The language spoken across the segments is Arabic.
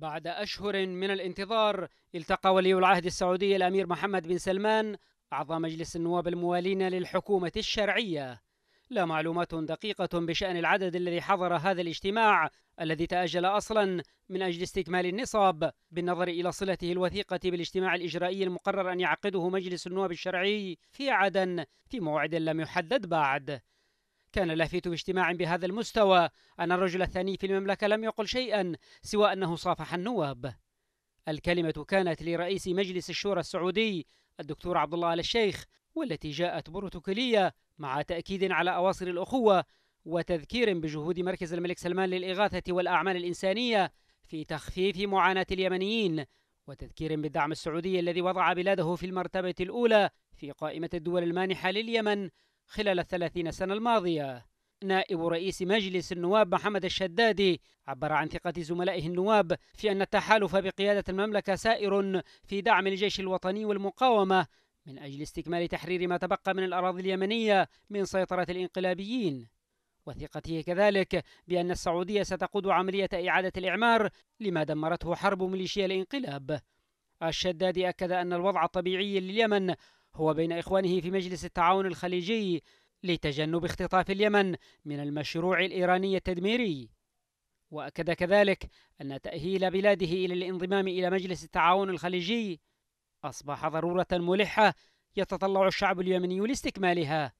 بعد أشهر من الانتظار التقى ولي العهد السعودي الأمير محمد بن سلمان أعضاء مجلس النواب الموالين للحكومة الشرعية لا معلومات دقيقة بشأن العدد الذي حضر هذا الاجتماع الذي تأجل أصلا من أجل استكمال النصاب بالنظر إلى صلته الوثيقة بالاجتماع الإجرائي المقرر أن يعقده مجلس النواب الشرعي في عدن في موعد لم يحدد بعد كان لافت باجتماع بهذا المستوى أن الرجل الثاني في المملكة لم يقل شيئا سوى أنه صافح النواب الكلمة كانت لرئيس مجلس الشورى السعودي الدكتور عبد الله آل الشيخ والتي جاءت بروتوكولية مع تأكيد على أواصر الأخوة وتذكير بجهود مركز الملك سلمان للإغاثة والأعمال الإنسانية في تخفيف معاناة اليمنيين وتذكير بالدعم السعودي الذي وضع بلاده في المرتبة الأولى في قائمة الدول المانحة لليمن خلال الثلاثين سنة الماضية نائب رئيس مجلس النواب محمد الشدادي عبر عن ثقة زملائه النواب في أن التحالف بقيادة المملكة سائر في دعم الجيش الوطني والمقاومة من أجل استكمال تحرير ما تبقى من الأراضي اليمنية من سيطرة الإنقلابيين وثقته كذلك بأن السعودية ستقود عملية إعادة الإعمار لما دمرته حرب ميليشيا الإنقلاب الشدادي أكد أن الوضع الطبيعي لليمن هو بين إخوانه في مجلس التعاون الخليجي لتجنب اختطاف اليمن من المشروع الإيراني التدميري وأكد كذلك أن تأهيل بلاده إلى الانضمام إلى مجلس التعاون الخليجي أصبح ضرورة ملحة يتطلع الشعب اليمني لاستكمالها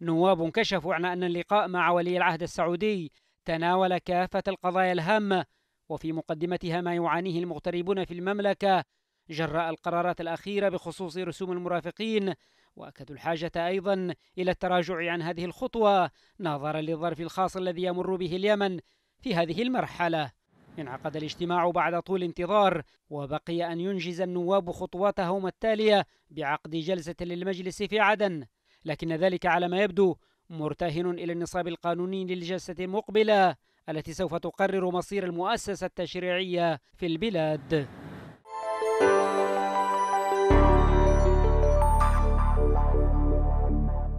نواب كشفوا عن أن اللقاء مع ولي العهد السعودي تناول كافة القضايا الهامة وفي مقدمتها ما يعانيه المغتربون في المملكة جراء القرارات الأخيرة بخصوص رسوم المرافقين واكدوا الحاجه ايضا الى التراجع عن هذه الخطوه نظرا للظرف الخاص الذي يمر به اليمن في هذه المرحله انعقد الاجتماع بعد طول انتظار وبقي ان ينجز النواب خطواتهم التاليه بعقد جلسه للمجلس في عدن لكن ذلك على ما يبدو مرتهن الى النصاب القانوني للجلسه المقبله التي سوف تقرر مصير المؤسسه التشريعيه في البلاد